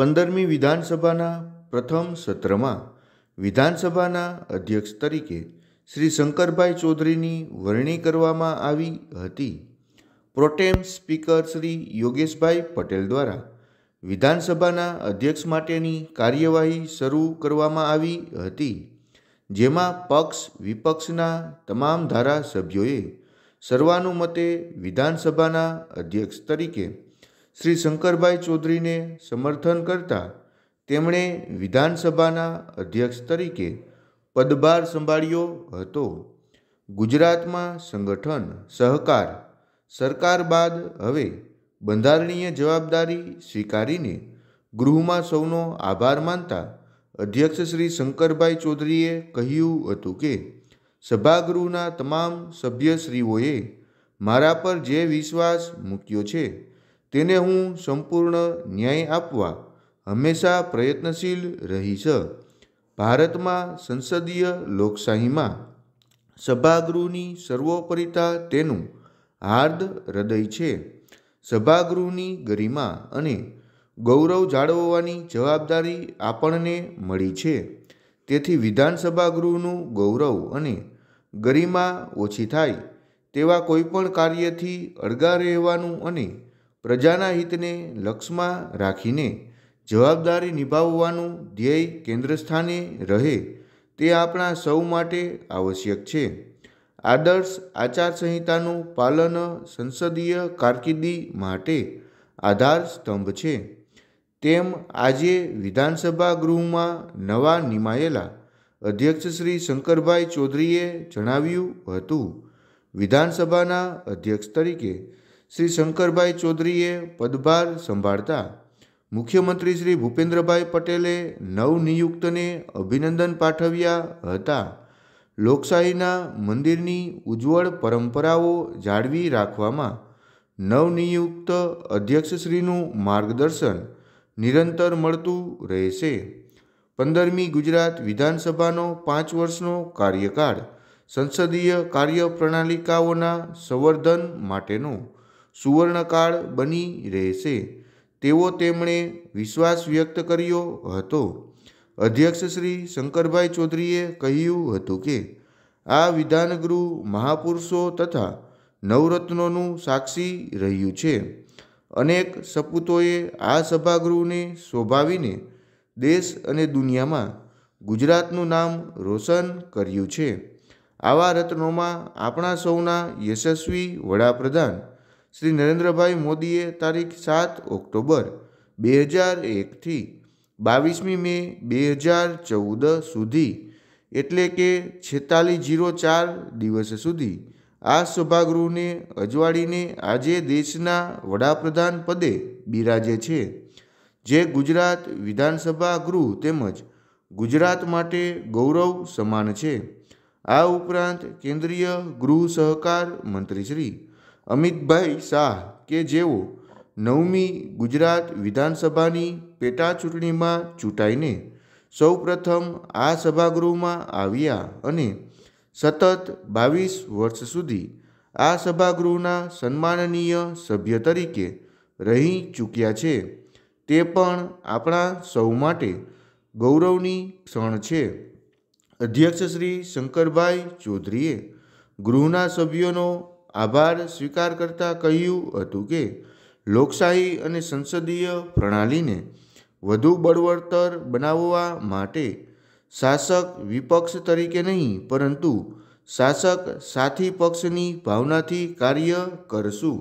પંદરમી વિધાનસભાના પ્રથમ સત્રમાં વિધાનસભાના અધ્યક્ષ તરીકે શ્રી શંકરભાઈ ચૌધરીની વરણી કરવામાં આવી હતી પ્રોટેમ સ્પીકર શ્રી યોગેશભાઈ પટેલ દ્વારા વિધાનસભાના અધ્યક્ષ માટેની કાર્યવાહી શરૂ કરવામાં આવી હતી જેમાં પક્ષ વિપક્ષના તમામ ધારાસભ્યોએ સર્વાનુમતે વિધાનસભાના અધ્યક્ષ તરીકે શ્રી શંકરભાઈ ચૌધરીને સમર્થન કરતા તેમણે વિધાનસભાના અધ્યક્ષ તરીકે પદભાર સંભાળ્યો હતો ગુજરાતમાં સંગઠન સહકાર સરકાર બાદ હવે બંધારણીય જવાબદારી સ્વીકારીને ગૃહમાં સૌનો આભાર માનતા અધ્યક્ષ શ્રી શંકરભાઈ ચૌધરીએ કહ્યું હતું કે સભાગૃહના તમામ સભ્યશ્રીઓએ મારા પર જે વિશ્વાસ મૂક્યો છે તેને હું સંપૂર્ણ ન્યાય આપવા હંમેશા પ્રયત્નશીલ રહીશ ભારતમાં સંસદીય લોકશાહીમાં સભાગૃહની સર્વોપરિતા તેનું હાર્દ હૃદય છે સભાગૃહની ગરિમા અને ગૌરવ જાળવવાની જવાબદારી આપણને મળી છે તેથી વિધાનસભા ગૃહનું ગૌરવ અને ગરિમા ઓછી થાય તેવા કોઈપણ કાર્યથી અળગા રહેવાનું અને પ્રજાના હિતને લક્ષમાં રાખીને જવાબદારી નિભાવવાનું ધ્યેય કેન્દ્રસ્થાને રહે તે આપણા સૌ માટે આવશ્યક છે આદર્શ આચારસંહિતાનું પાલન સંસદીય કારકિર્દી માટે આધાર સ્તંભ છે તેમ આજે વિધાનસભા ગૃહમાં નવા નિમાયેલા અધ્યક્ષ શ્રી શંકરભાઈ ચૌધરીએ જણાવ્યું હતું વિધાનસભાના અધ્યક્ષ તરીકે શ્રી શંકરભાઈ ચૌધરીએ પદભાર સંભાળતા મુખ્યમંત્રી શ્રી ભૂપેન્દ્રભાઈ પટેલે નવનિયુક્તને અભિનંદન પાઠવ્યા હતા લોકશાહીના મંદિરની ઉજ્જવળ પરંપરાઓ જાળવી રાખવામાં નવનિયુક્ત અધ્યક્ષશ્રીનું માર્ગદર્શન નિરંતર મળતું રહેશે પંદરમી ગુજરાત વિધાનસભાનો પાંચ વર્ષનો કાર્યકાળ સંસદીય કાર્ય પ્રણાલિકાઓના સંવર્ધન માટેનો સુવર્ણકાળ બની રહેશે તેવો તેમણે વિશ્વાસ વ્યક્ત કર્યો હતો અધ્યક્ષ શ્રી શંકરભાઈ ચૌધરીએ કહ્યું હતું કે આ વિધાનગૃહ મહાપુરુષો તથા નવરત્નોનું સાક્ષી રહ્યું છે અનેક સપૂતોએ આ સભાગૃહને શોભાવીને દેશ અને દુનિયામાં ગુજરાતનું નામ રોશન કર્યું છે આવા રત્નોમાં આપણા સૌના યશસ્વી વડાપ્રધાન શ્રી નરેન્દ્રભાઈ મોદીએ તારીખ સાત ઓક્ટોબર બે હજાર એકથી બાવીસમી મે બે હજાર ચૌદ સુધી એટલે કે છેતાલીસ જીરો ચાર દિવસ સુધી આ સભાગૃહને અજવાળીને આજે દેશના વડાપ્રધાન પદે બિરાજે છે જે ગુજરાત વિધાનસભા ગૃહ તેમજ ગુજરાત માટે ગૌરવ સમાન છે આ ઉપરાંત કેન્દ્રીય ગૃહ સહકાર મંત્રીશ્રી અમિતભાઈ શાહ કે જેઓ નવમી ગુજરાત વિધાનસભાની પેટાચૂંટણીમાં ચૂંટણીમાં ચૂંટાઈને સૌપ્રથમ આ સભાગૃહમાં આવ્યા અને સતત બાવીસ વર્ષ સુધી આ સભાગૃહના સન્માનનીય સભ્ય તરીકે રહી ચૂક્યા છે તે પણ આપણા સૌ માટે ગૌરવની ક્ષણ છે અધ્યક્ષ શ્રી શંકરભાઈ ચૌધરીએ ગૃહના સભ્યોનો આભાર સ્વીકાર કરતાં કહ્યું હતું કે લોકશાહી અને સંસદીય પ્રણાલીને વધુ બળવત્તર બનાવવા માટે શાસક વિપક્ષ તરીકે નહીં પરંતુ શાસક સાથી પક્ષની ભાવનાથી કાર્ય કરશું